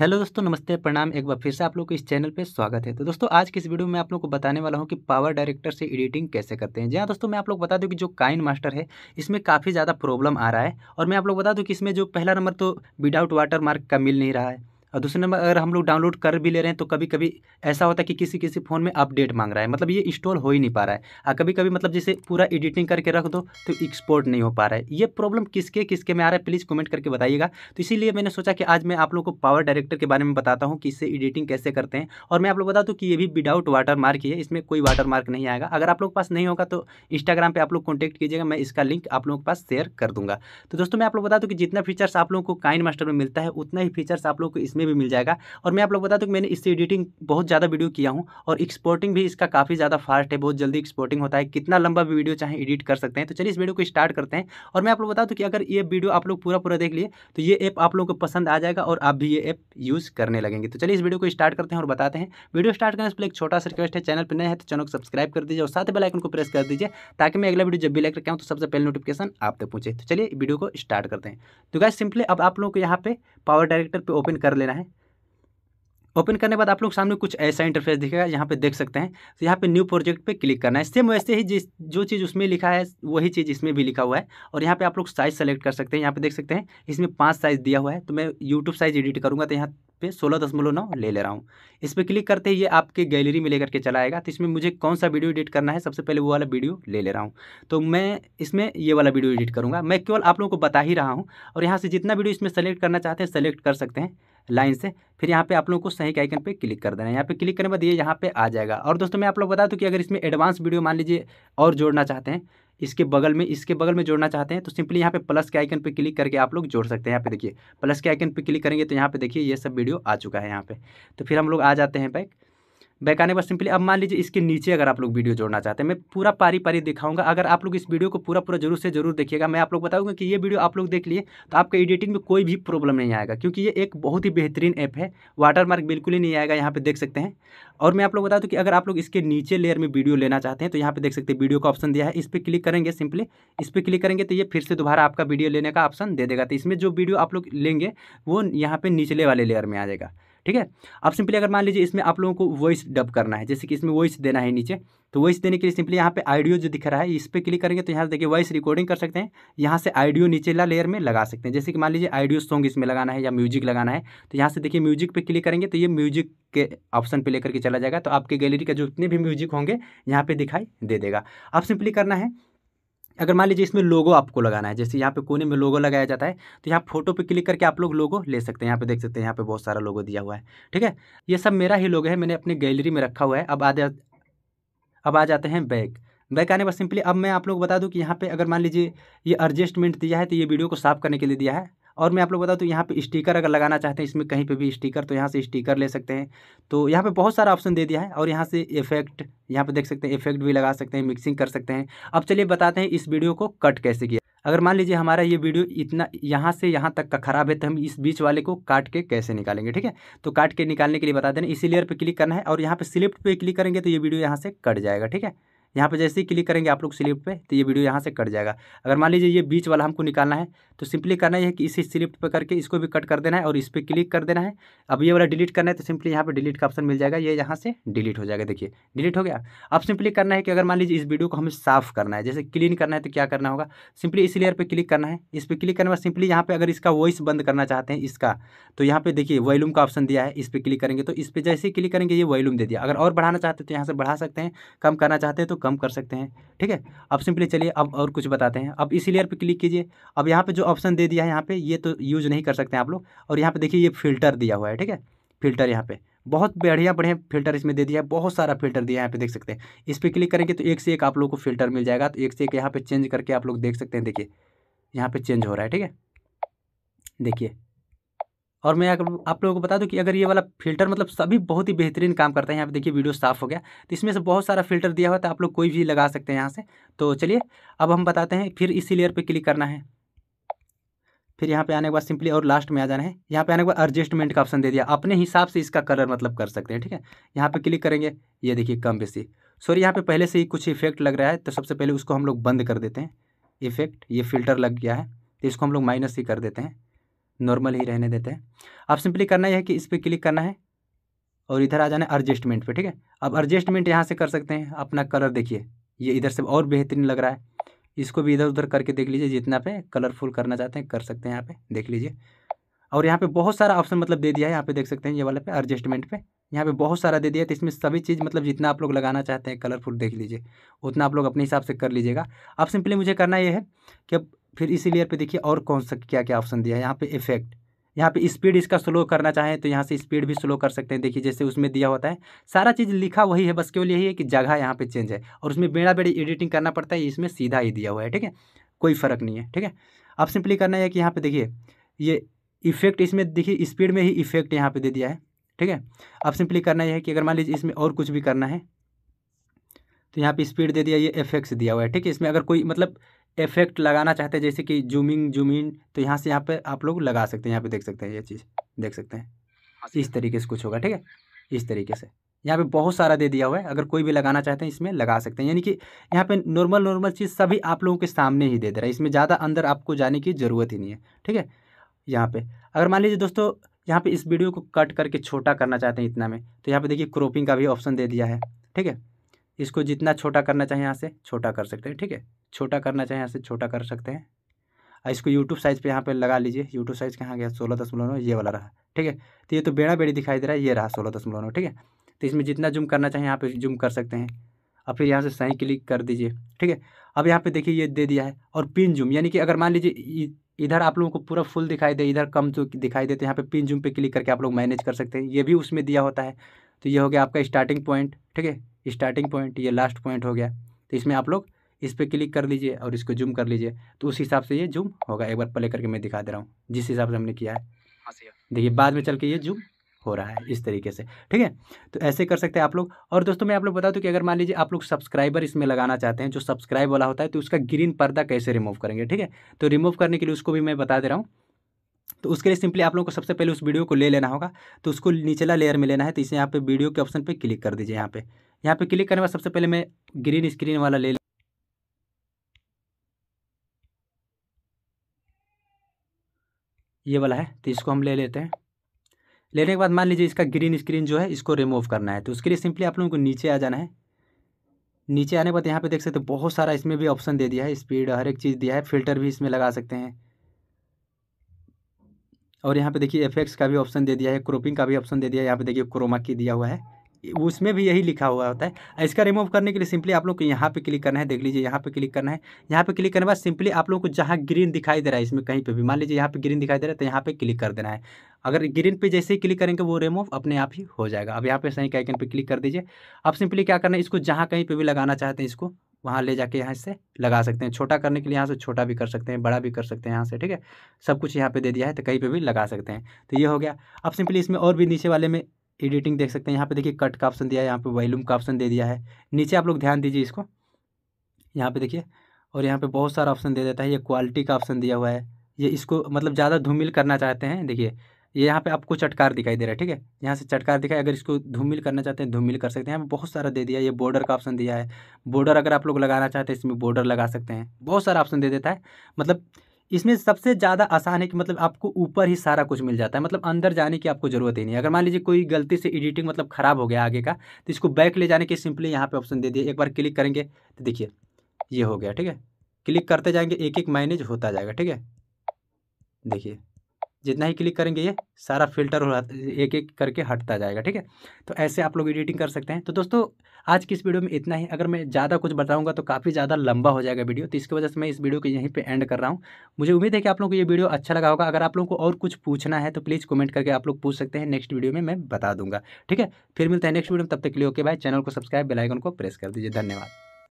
hello दोस्तों नमस्ते प्रणाम एक बार फिर से आप लोग को इस चैनल पे स्वागत है तो दोस्तों आज की इस वीडियो में आप लोग को बताने वाला हूँ कि पावर डायरेक्टर से एडिटिंग कैसे करते हैं जी हाँ दोस्तों मैं आप लोग बता दूँ कि जो काइन मास्टर है इसमें काफ़ी ज़्यादा प्रॉब्लम आ रहा है और मैं आप लोग बता दूँ कि इसमें जो पहला नंबर तो विदाउट वाटर मार्क का मिल नहीं रहा है और दूसरे नंबर अगर हम लोग डाउनलोड कर भी ले रहे हैं तो कभी कभी ऐसा होता है कि किसी किसी फ़ोन में अपडेट मांग रहा है मतलब ये इंस्टॉल हो ही नहीं पा रहा है और कभी कभी मतलब जैसे पूरा एडिटिंग करके रख दो तो एक्सपोर्ट नहीं हो पा रहा है ये प्रॉब्लम किसके किसके में आ रहा है प्लीज़ कमेंट करके बताइएगा तो इसीलिए मैंने सोचा कि आज मैं आप लोग को पावर डायरेक्टर के बारे में बताता हूँ कि इससे एडिटिंग कैसे करते हैं और मैं आप लोग बता दूँ कि ये भी विदाउट वाटर मार्क ही है इसमें कोई वाटर मार्क नहीं आएगा अगर आप लोग पास नहीं होगा तो इंस्टाग्राम पर आप लोग कॉन्टैक्ट कीजिएगा मैं इसका लिंक आप लोगों के पास शेयर कर दूंगा तो दोस्तों मैं आप लोग बता दूँ कि जितना फीचर्स आप लोगों को काइन मास्टर में मिलता है उतना ही फीचर्स आप लोग को इसमें में भी मिल जाएगा और मैं आप लोग बता दूँ कि मैंने इससे एडिटिंग बहुत ज़्यादा वीडियो किया हूँ और एक्सपोर्टिंग भी इसका काफ़ी ज़्यादा फास्ट है बहुत जल्दी एक्सपोर्टिंग होता है कितना लंबा भी वीडियो चाहे एडिट कर सकते हैं तो चलिए इस वीडियो को स्टार्ट करते हैं और मैं आप लोग बता दूँ कि अगर ये वीडियो आप लोग पूरा पूरा देख लिए तो ये ऐप आप लोग को पसंद आ जाएगा और आप भी ये ऐप यूज़ करने लगेंगे तो चलिए इस वीडियो को स्टार्ट करते हैं और बताते हैं वीडियो स्टार्ट करने से पहले एक छोटा सा रिक्वेस्ट है चैनल पर नए है तो चैनल को सब्सक्राइब कर दीजिए और साथ ही बेलाइकन को प्रेस कर दीजिए ताकि मैं अगला वीडियो जब भी लाइक रखा हूँ तो सबसे पहले नोटिफिकेशन आप तक पहुँचे तो चलिए वीडियो को स्टार्ट करते हैं तो क्या सिंपली अब आप लोग को यहाँ पे पावर डायरेक्टर पर ओपन कर लेना है ओपन करने के बाद आप लोग सामने कुछ ऐसा इंटरफेस दिखेगा यहाँ पे देख सकते हैं तो यहाँ पे न्यू प्रोजेक्ट पे क्लिक करना है सेम वैसे ही जिस जो चीज़ उसमें लिखा है वही चीज़ इसमें भी लिखा हुआ है और यहाँ पे आप लोग साइज़ सेलेक्ट कर सकते हैं यहाँ पे देख सकते हैं इसमें पांच साइज़ दिया हुआ है तो मैं यूट्यूब साइज़ एडिट करूँगा तो यहाँ पे सोलह दशमलव नौ ले ले रहा हूँ इस पर क्लिक करते ही ये आपके गैलरी में लेकर के चला आएगा तो इसमें मुझे कौन सा वीडियो एडिट करना है सबसे पहले वो वाला वीडियो ले ले रहा हूँ तो मैं इसमें ये वाला वीडियो एडिट करूँगा मैं केवल आप लोगों को बता ही रहा हूँ और यहाँ से जितना वीडियो इसमें सेलेक्ट करना चाहते हैं सेलेक्ट कर सकते हैं लाइन से फिर यहाँ पे आप लोगों को सही आइकन पे क्लिक कर देना है यहाँ पे क्लिक करने के बाद ये यहाँ पे आ जाएगा और दोस्तों मैं आप लोग बता दूँ कि अगर इसमें एडवांस वीडियो मान लीजिए और जोड़ना चाहते हैं इसके बगल में इसके बगल में जोड़ना चाहते हैं तो सिंपली यहाँ पे प्लस के आइकन पे क्लिक करके आप लोग जोड़ सकते हैं यहाँ पे देखिए प्लस के आइकन पे क्लिक करेंगे तो यहाँ पे देखिए ये सब वीडियो आ चुका है यहाँ पे तो फिर हम लोग आ जाते हैं बैक बैक आने पर सिंपली अब मान लीजिए इसके नीचे अगर आप लोग वीडियो जोड़ना चाहते हैं मैं पूरा पारी पारी दिखाऊंगा अगर आप लोग इस वीडियो को पूरा पूरा जरूर से जरूर देखिएगा मैं आप लोग बताऊंगा कि ये वीडियो आप लोग देख लिए तो आपका एडिटिंग में कोई भी प्रॉब्लम नहीं आएगा क्योंकि ये एक बहुत ही बेहतरीन ऐप है वाटरमार्क बिल्कुल ही नहीं आएगा यहाँ पर देख सकते हैं और मैं आप लोग बता दूँ कि अगर आप लोग इसके नीचे लेयर में वीडियो लेना चाहते हैं तो यहाँ पर देख सकते हैं वीडियो का ऑप्शन दिया है इस पर क्लिक करेंगे सिंपली इस पर क्लिक करेंगे तो ये फिर से दोबारा आपका वीडियो लेने का ऑप्शन दे देगा तो इसमें जो वीडियो आप लोग लेंगे वो यहाँ पर निचले वाले लेयर में आ जाएगा ठीक है अब सिंपली अगर मान लीजिए इसमें आप लोगों को वॉइस डब करना है जैसे कि इसमें वॉइस देना है नीचे तो वॉइस देने के लिए सिंपली यहाँ पे ऑडियो जो दिख रहा है इस पर क्लिक करेंगे तो यहाँ से देखिए वॉइस रिकॉर्डिंग कर सकते हैं यहाँ से ऑडियो नीचेला लेयर में लगा सकते हैं जैसे कि मान लीजिए आइडियो सॉन्ग इसमें लगाना है या म्यूजिक लगाना है तो यहाँ से देखिए म्यूजिक पे क्लिक करेंगे तो ये म्यूजिक के ऑप्शन पे लेकर के चला जाएगा तो आपके गैलरी का जितने भी म्यूजिक होंगे यहाँ पे दिखाई दे देगा अब सिंपली करना है अगर मान लीजिए इसमें लोगो आपको लगाना है जैसे यहाँ पे कोने में लोगो लगाया जाता है तो यहाँ फोटो पे क्लिक करके आप लोग लोगो ले सकते हैं यहाँ पे देख सकते हैं यहाँ पे बहुत सारा लोगो दिया हुआ है ठीक है ये सब मेरा ही लोगो है मैंने अपनी गैलरी में रखा हुआ है अब आधे अब आ जाते हैं बैग बैग आने पर सिंपली अब मैं आप लोग बता दूँ कि यहाँ पर अगर मान लीजिए ये एडजस्टमेंट दिया है तो ये वीडियो को साफ करने के लिए दिया है और मैं आप लोग बताऊँ तो यहाँ पे स्टिकर अगर लगाना चाहते हैं इसमें कहीं पे भी स्टिकर तो यहाँ से स्टिकर ले सकते हैं तो यहाँ पे बहुत सारा ऑप्शन दे दिया है और यहाँ से इफेक्ट यहाँ पे देख सकते हैं इफेक्ट भी लगा सकते हैं मिक्सिंग कर सकते हैं अब चलिए बताते हैं इस वीडियो को कट कैसे किया अगर मान लीजिए हमारा ये वीडियो इतना यहाँ से यहाँ तक का खराब है तो हम इस बीच वाले को काट के कैसे निकालेंगे ठीक है तो काट के निकालने के लिए बता देना इसी लेयर पर क्लिक करना है और यहाँ पर स्लिप्ट पर क्लिक करेंगे तो ये वीडियो यहाँ से कट जाएगा ठीक है यहाँ पर जैसे ही क्लिक करेंगे आप लोग स्लिप पे तो ये वीडियो यहाँ से कट जाएगा अगर मान लीजिए ये बीच वाला हमको निकालना है तो सिंपली करना है कि इसी स्लिप पे करके इसको भी कट कर देना है और इस पर क्लिक कर देना है अब ये वाला डिलीट करना है तो सिंपली यहाँ पर डिलीट का ऑप्शन मिल जाएगा ये यहाँ से डिलीट हो जाएगा देखिए डिलीट हो गया अब सिंपली करना है कि अगर मान लीजिए इस वीडियो को हमें साफ करना है जैसे क्लीन करना है तो क्या करना होगा सिंपली इस लेयर पर क्लिक करना है इस पर क्लिक करने बाद सिंपली यहाँ पर अगर इसका वॉइस बंद करना चाहते हैं इसका तो यहाँ पर देखिए वॉल्यूम का ऑप्शन दिया है इस पर क्लिक करेंगे तो इस पर जैसे ही क्लिक करेंगे ये वॉल्यूम दे दिया अगर और बढ़ाना चाहते हैं तो यहाँ से बढ़ा सकते हैं कम करना चाहते हैं तो कम कर सकते हैं ठीक है अब सिंपली चलिए अब और कुछ बताते हैं अब इसी लेयर पे क्लिक कीजिए अब यहाँ पे जो ऑप्शन दे दिया है यहाँ पे ये तो यूज नहीं कर सकते हैं आप लोग और यहाँ पे देखिए ये फिल्टर दिया हुआ है ठीक है फिल्टर यहाँ पे बहुत बढ़िया बढ़िया फिल्टर इसमें दे दिया है बहुत सारा फिल्टर दिया है यहाँ पे देख सकते हैं इस पर क्लिक करेंगे तो एक से एक आप लोग को फिल्टर मिल जाएगा तो एक से एक यहाँ पे चेंज करके आप लोग देख सकते हैं देखिए यहाँ पे चेंज हो रहा है ठीक है देखिए और मैं आप लोगों को बता दूं कि अगर ये वाला फिल्टर मतलब सभी बहुत ही बेहतरीन काम करता है यहाँ पे देखिए वीडियो साफ हो गया तो इसमें से बहुत सारा फिल्टर दिया हुआ था तो आप लोग कोई भी लगा सकते हैं यहाँ से तो चलिए अब हम बताते हैं फिर इसी लेयर पर क्लिक करना है फिर यहाँ पे आने के बाद सिंपली और लास्ट में आ जाना है यहाँ पे आने के बाद एडजस्टमेंट का ऑप्शन दे दिया अपने हिसाब से इसका कलर मतलब कर सकते हैं ठीक है यहाँ पे क्लिक करेंगे ये देखिए कम बेसी सॉरी यहाँ पे पहले से ही कुछ इफेक्ट लग रहा है तो सबसे पहले उसको हम लोग बंद कर देते हैं इफेक्ट ये फिल्टर लग गया है तो इसको हम लोग माइनस ही कर देते हैं नॉर्मल ही रहने देते हैं अब सिंपली करना यह है कि इस पर क्लिक करना है और इधर आ जाना है एडजस्टमेंट पर ठीक है अब एडजस्टमेंट यहाँ से कर सकते हैं अपना कलर देखिए ये इधर से और बेहतरीन लग रहा है इसको भी इधर उधर करके देख लीजिए जितना पे कलरफुल करना चाहते हैं कर सकते हैं यहाँ पे देख लीजिए और यहाँ पे बहुत सारा ऑप्शन मतलब दे दिया है यहाँ पे देख सकते हैं ये वाले पे एडजस्टमेंट पे यहाँ पे बहुत सारा दे दिया है तो इसमें सभी चीज़ मतलब जितना आप लोग लगाना चाहते हैं कलरफुल देख लीजिए उतना आप लोग अपने हिसाब से कर लीजिएगा अब सिंपली मुझे करना ये है कि अब फिर इसी लेयर पे देखिए और कौन सा क्या क्या ऑप्शन दिया है यहाँ पे इफेक्ट यहाँ पे स्पीड इसका स्लो करना चाहें तो यहाँ से स्पीड भी स्लो कर सकते हैं देखिए जैसे उसमें दिया होता है सारा चीज़ लिखा वही है बस केवल यही है कि जगह यहाँ पे चेंज है और उसमें बेड़ा बेड़ी एडिटिंग करना पड़ता है इसमें सीधा ही दिया हुआ है ठीक है कोई फ़र्क नहीं है ठीक है अब सिंपली करना है कि यहाँ पर देखिए ये इफेक्ट इसमें देखिए स्पीड में ही इफेक्ट यहाँ पर दे दिया है ठीक है अब सिंपली करना यह है कि अगर मान लीजिए इसमें और कुछ भी करना है तो यहाँ पर स्पीड दे दिया ये इफेक्ट्स दिया हुआ है ठीक है इसमें अगर कोई मतलब इफेक्ट लगाना चाहते हैं जैसे कि जूमिंग जूमिंग तो यहाँ से यहाँ पे आप लोग लगा सकते हैं यहाँ पे देख सकते हैं ये चीज़ देख सकते हैं हाँ इस तरीके से कुछ होगा ठीक है इस तरीके से यहाँ पे बहुत सारा दे दिया हुआ है अगर कोई भी लगाना चाहते हैं इसमें लगा सकते हैं यानी कि यहाँ पे नॉर्मल नॉर्मल चीज़ सभी आप लोगों के सामने ही दे दे रहा है इसमें ज़्यादा अंदर आपको जाने की ज़रूरत ही नहीं है ठीक है यहाँ पे अगर मान लीजिए दोस्तों यहाँ पे इस वीडियो को कट करके छोटा करना चाहते हैं इतना में तो यहाँ पे देखिए क्रोपिंग का भी ऑप्शन दे दिया है ठीक है इसको जितना छोटा करना चाहिए यहाँ से छोटा कर सकते हैं ठीक है छोटा करना चाहें यहाँ से छोटा कर सकते हैं और इसको यूट्यूब साइज़ पे यहाँ पे लगा लीजिए यूट्यूब साइज़ कहाँ गया सोलह दशमलव नौ ये वाला रहा ठीक है तो ये तो बेड़ा बेड़ी दिखाई दे रहा है ये रहा सोलह दशमलव नौ ठीक है तो इसमें जितना जूम करना चाहें यहाँ पे जूम कर सकते हैं और फिर यहाँ से सही क्लिक कर दीजिए ठीक है अब यहाँ पे देखिए ये दे दिया है और पिन जूम यानी कि अगर मान लीजिए इधर आप लोगों को पूरा फुल दिखाई दे इधर कम जो दिखाई दे तो यहाँ पर पिन जूम पे क्लिक करके आप लोग मैनेज कर सकते हैं ये भी उसमें दिया होता है तो ये हो गया आपका स्टार्टिंग पॉइंट ठीक है स्टार्टिंग पॉइंट ये लास्ट पॉइंट हो गया तो इसमें आप लोग इस पर क्लिक कर लीजिए और इसको जूम कर लीजिए तो उस हिसाब से ये जूम होगा एक बार प्ले करके मैं दिखा दे रहा हूँ जिस हिसाब से हमने किया है हाँ देखिए बाद में चल के ये जूम हो रहा है इस तरीके से ठीक है तो ऐसे कर सकते हैं आप लोग और दोस्तों मैं आप लोग बता दूं कि अगर मान लीजिए आप लोग सब्सक्राइबर इसमें लगाना चाहते हैं जो सब्सक्राइब वाला होता है तो उसका ग्रीन पर्दा कैसे रिमूव करेंगे ठीक है तो रिमूव करने के लिए उसको भी मैं बता दे रहा हूँ तो उसके लिए सिंपली आप लोगों को सबसे पहले उस वीडियो को ले लेना होगा तो उसको निचला लेयर में लेना है तो इसे यहाँ पे वीडियो के ऑप्शन पे क्लिक कर दीजिए यहाँ पे यहाँ पे क्लिक करने के बाद सबसे पहले मैं ग्रीन स्क्रीन वाला ले ये वाला है तो इसको हम ले लेते हैं लेने के बाद मान लीजिए इसका ग्रीन स्क्रीन जो है इसको रिमूव करना है तो उसके लिए सिंपली आप लोगों को नीचे आ जाना है नीचे आने के बाद यहाँ पे देख सकते हो बहुत सारा इसमें भी ऑप्शन दे दिया है स्पीड हर एक चीज़ दिया है फिल्टर भी इसमें लगा सकते हैं और यहाँ पे देखिए एफेक्ट्स का भी ऑप्शन दे दिया है क्रोपिंग का भी ऑप्शन दे दिया है यहाँ पे देखिए क्रोमा की दिया हुआ है उसमें भी यही लिखा हुआ होता है इसका रिमूव करने के लिए सिंपली आप लोग को यहाँ पे क्लिक करना है देख लीजिए यहाँ पे क्लिक करना है यहाँ पे क्लिक करने के बाद सिंपली आप लोग को जहाँ ग्रीन दिखाई दे रहा है इसमें कहीं पे भी मान लीजिए यहाँ पे ग्रीन दिखाई दे रहा है तो यहाँ पे क्लिक कर देना है अगर ग्रीन पे जैसे ही क्लिक करेंगे वो रिमूव अपने आप ही हो जाएगा अब यहाँ पे सही कैकन पर क्लिक कर दीजिए अब सिंपली क्या करना है इसको जहाँ कहीं पर भी लगाना चाहते हैं इसको वहाँ ले जाके यहाँ से लगा सकते हैं छोटा करने के लिए यहाँ से छोटा भी कर सकते हैं बड़ा भी कर सकते हैं यहाँ से ठीक है सब कुछ यहाँ पे दे दिया है तो कहीं पे भी लगा सकते हैं तो ये हो गया अब सिंपली इसमें और भी नीचे वाले में एडिटिंग देख सकते हैं यहाँ पे देखिए कट का ऑप्शन दिया है यहाँ पे वॉल्यूम का ऑप्शन दे दिया है नीचे आप लोग ध्यान दीजिए इसको यहाँ पे देखिए और यहाँ पे बहुत सारा ऑप्शन दे देता है ये क्वालिटी का ऑप्शन दिया हुआ है ये इसको मतलब ज़्यादा धूमिल करना चाहते हैं देखिए ये यहाँ पे आपको चटकार दिखाई दे रहा है ठीक है यहाँ से चटकार दिखाई अगर इसको धूमिल करना चाहते हैं धूमिल कर सकते हैं यहाँ पे बहुत सारा दे दिया ये बॉर्डर का ऑप्शन दिया है बॉर्डर अगर आप लोग लगाना चाहते हैं इसमें बॉर्डर लगा सकते हैं बहुत सारा ऑप्शन दे देता है मतलब इसमें सबसे ज़्यादा आसान है कि मतलब आपको ऊपर ही सारा कुछ मिल जाता है मतलब अंदर जाने की आपको ज़रूरत ही नहीं अगर मान लीजिए कोई गलती से एडिटिंग मतलब ख़राब हो गया आगे का तो इसको बैक ले जाने के सिंपली यहाँ पर ऑप्शन दे दिए एक बार क्लिक करेंगे तो देखिए ये हो गया ठीक है क्लिक करते जाएंगे एक एक मैनेज होता जाएगा ठीक है देखिए जितना ही क्लिक करेंगे ये सारा फिल्टर हो एक एक करके हटता जाएगा ठीक है तो ऐसे आप लोग एडिटिंग कर सकते हैं तो दोस्तों आज की इस वीडियो में इतना ही अगर मैं ज़्यादा कुछ बताऊंगा तो काफ़ी ज़्यादा लंबा हो जाएगा वीडियो तो इसकी वजह से मैं इस वीडियो को यहीं पे एंड कर रहा हूँ मुझे उम्मीद है कि आप लोगों को ये वीडियो अच्छा लगा होगा अगर आप लोगों को और कुछ पूछना है तो प्लीज़ कमेंट करके आप लोग पूछ सकते हैं नेक्स्ट वीडियो में मैं बता दूंगा ठीक है फिर मिलते हैं नेक्स्ट वीडियो में तब तक के लिए ओके बाय चैनल को सब्सक्राइब बेलाइकन को प्रेस कर दीजिए धन्यवाद